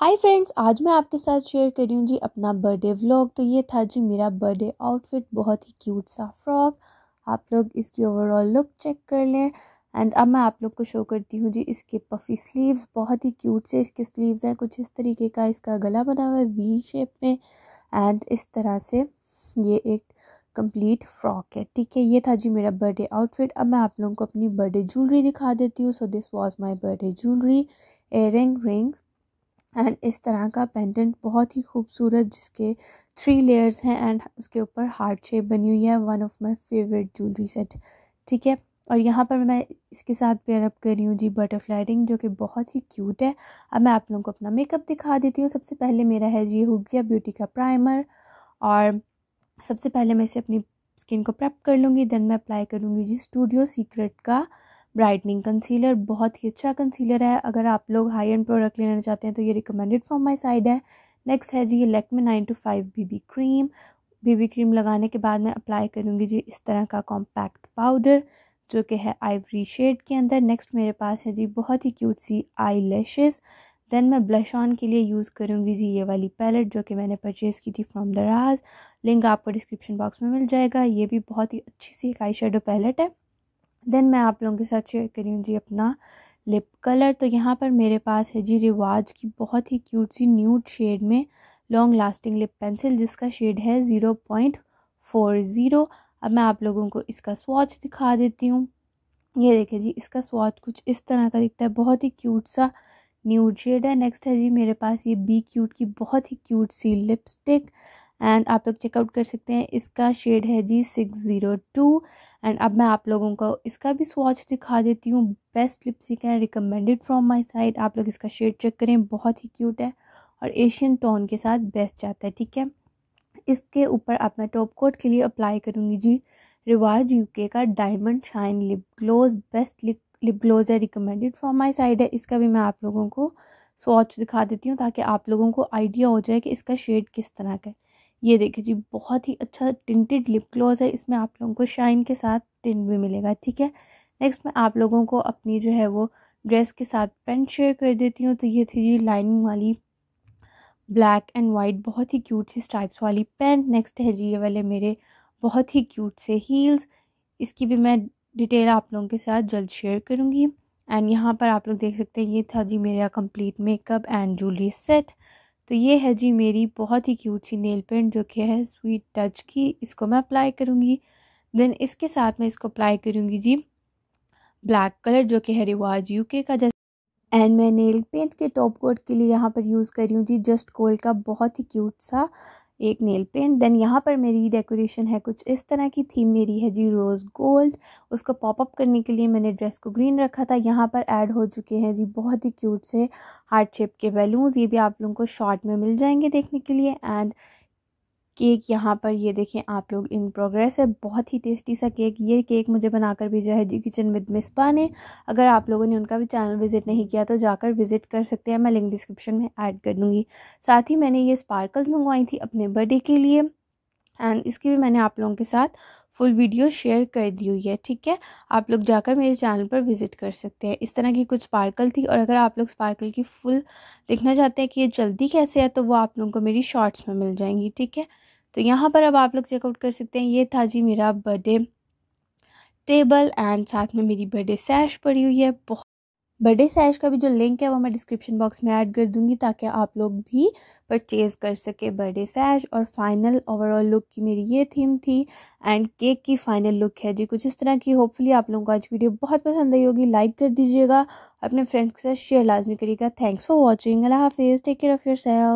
hi friends आज मैं आपके साथ शेयर कर रही हूँ जी अपना बर्थडे व्लॉग तो ये था जी मेरा बर्थडे आउटफिट बहुत ही क्यूट सा फ्रॉक आप लोग इसकी ओवरऑल लुक चेक कर लें एंड अब मैं आप लोग को शो करती हूँ जी इसके पफ़ी स्लीव्स बहुत ही क्यूट से इसके स्लीव्स हैं कुछ इस तरीके का इसका गला बना हुआ है वी शेप में एंड इस तरह से ये एक कंप्लीट फ्रॉक है ठीक है ये था जी मेरा बर्थडे आउटफिट अब मैं आप लोगों को अपनी बर्थडे ज्वेलरी दिखा देती हूँ so this was my birthday jewellery earrings and इस तरह का पेंडेंट बहुत ही खूबसूरत जिसके थ्री लेयर्स हैं एंड उसके ऊपर हार्ट शेप बनी हुई है one of my favourite jewellery set ठीक है और यहाँ पर मैं इसके साथ पेयरअप कर रही हूँ जी बटरफ्लाई रिंग जो कि बहुत ही क्यूट है अब मैं आप लोगों को अपना मेकअप दिखा देती हूँ सबसे पहले मेरा है जी हो गया ब्यूटी का प्राइमर और सबसे पहले मैं इसे अपनी स्किन को प्रेप कर लूँगी देन मैं अप्लाई करूँगी जी स्टूडियो सीक्रेट का ब्राइटनिंग कंसीलर बहुत ही अच्छा कंसीलर है अगर आप लोग हाई एंड प्रोडक्ट लेना चाहते हैं तो ये रिकमेंडेड फ्रॉम माय साइड है नेक्स्ट है जी ये Lakme nine to five BB cream BB cream लगाने के बाद मैं अप्लाई करूँगी जी इस तरह का कॉम्पैक्ट पाउडर जो कि है आइवरी शेड के अंदर नेक्स्ट मेरे पास है जी बहुत ही क्यूट सी आई लैशेज़ देन मैं ब्लश ऑन के लिए यूज़ करूँगी जी ये वाली पैलेट जो कि मैंने परचेज़ की थी फ्रॉम द राज लिंक आपको डिस्क्रिप्शन बॉक्स में मिल जाएगा ये भी बहुत ही अच्छी सी एक आई शेडो पैलेट है देन मैं आप लोगों के साथ शेयर कर रही हूँ जी अपना लिप कलर तो यहाँ पर मेरे पास है जी रिवाज की बहुत ही क्यूट सी न्यूट शेड में लॉन्ग लास्टिंग लिप पेंसिल जिसका शेड है ज़ीरो पॉइंट फोर ज़ीरो अब मैं आप लोगों को इसका स्वाच दिखा देती हूँ ये देखिए जी इसका स्वाच कुछ इस तरह का दिखता है बहुत ही क्यूट सा न्यूट शेड है नेक्स्ट है जी मेरे पास ये बी क्यूट की बहुत ही क्यूट सी लिपस्टिक एंड आप लोग चेकआउट कर सकते हैं इसका शेड है जी सिक्स ज़ीरो टू एंड अब मैं आप लोगों को इसका भी स्वाच दिखा देती हूँ बेस्ट लिपस्टिक है रिकमेंडेड फ्रॉम माय साइड आप लोग इसका शेड चेक करें बहुत ही क्यूट है और एशियन टोन के साथ बेस्ट जाता है ठीक है इसके ऊपर अब मैं टॉप कोट के लिए अप्लाई करूँगी जी रिवाज यूके का diamond shine lip gloss best lip lip gloss है रिकमेंडेड फ्रॉम माई साइड है इसका भी मैं आप लोगों को स्वाच दिखा देती हूँ ताकि आप लोगों को आइडिया हो जाए कि इसका शेड किस तरह का है ये देखिए जी बहुत ही अच्छा टिंटेड लिप ग्लॉस है इसमें आप लोगों को शाइन के साथ टिंट भी मिलेगा ठीक है नेक्स्ट मैं आप लोगों को अपनी जो है वो ड्रेस के साथ पेंट शेयर कर देती हूँ तो ये थी जी लाइनिंग वाली ब्लैक एंड वाइट बहुत ही क्यूट सी स्ट्राइप्स वाली पेंट नेक्स्ट है जी ये वाले मेरे बहुत ही क्यूट से हील्स इसकी भी मैं डिटेल आप लोगों के साथ जल्द शेयर करूँगी एंड यहाँ पर आप लोग देख सकते हैं ये था जी मेरा complete makeup and jewellery set तो ये है जी मेरी बहुत ही क्यूट सी नेल पेंट जो कि है स्वीट टच की इसको मैं अप्लाई करूँगी देन इसके साथ मैं इसको अप्लाई करूँगी जी ब्लैक कलर जो कि है रिवाज यूके का जैसे एंड मैं नेल पेंट के टॉप कोट के लिए यहाँ पर यूज़ कर रही हूँ जी जस्ट गोल्ड का बहुत ही क्यूट सा एक नेल पेंट देन यहाँ पर मेरी डेकोरेशन है कुछ इस तरह की थीम मेरी है जी रोज़ गोल्ड उसको पॉपअप करने के लिए मैंने ड्रेस को ग्रीन रखा था यहाँ पर ऐड हो चुके हैं जी बहुत ही क्यूट से हार्ट शेप के बैलून्स ये भी आप लोगों को शॉर्ट में मिल जाएंगे देखने के लिए एंड केक यहाँ पर ये देखें आप लोग इन प्रोग्रेस है बहुत ही टेस्टी सा केक ये केक मुझे बनाकर भेजा है जी किचन विद मिसपा ने अगर आप लोगों ने उनका भी चैनल विज़िट नहीं किया तो जाकर विज़िट कर सकते हैं मैं लिंक डिस्क्रिप्शन में ऐड कर दूँगी साथ ही मैंने ये स्पार्कल्स मंगवाई थी अपने बर्थडे के लिए एंड इसकी भी मैंने आप लोगों के साथ फुल वीडियो शेयर कर दी हुई है ठीक है आप लोग जाकर मेरे चैनल पर विज़िट कर सकते हैं इस तरह की कुछ स्पार्कल थी और अगर आप लोग स्पार्कल की फुल देखना चाहते हैं कि ये जल्दी कैसे है तो वो आप लोगों को मेरी शॉर्ट्स में मिल जाएंगी ठीक है तो यहाँ पर अब आप लोग चेकआउट कर सकते हैं ये था जी मेरा बर्थडे टेबल एंड साथ में मेरी बर्थडे सैश पड़ी हुई है बहुत बर्थडे सैश का भी जो लिंक है वो मैं डिस्क्रिप्शन बॉक्स में ऐड कर दूँगी ताकि आप लोग भी परचेज़ कर सके बर्थडे सैश और फाइनल ओवरऑल लुक की मेरी ये थीम थी एंड केक की फाइनल लुक है जी कुछ इस तरह की होपफुली आप लोगों को आज वीडियो बहुत पसंद आई होगी लाइक कर दीजिएगा अपने फ्रेंड्स के साथ शेयर लाजमी करिएगा थैंक्स फॉर वॉचिंग अल्लाह हाफिज़ take care of your self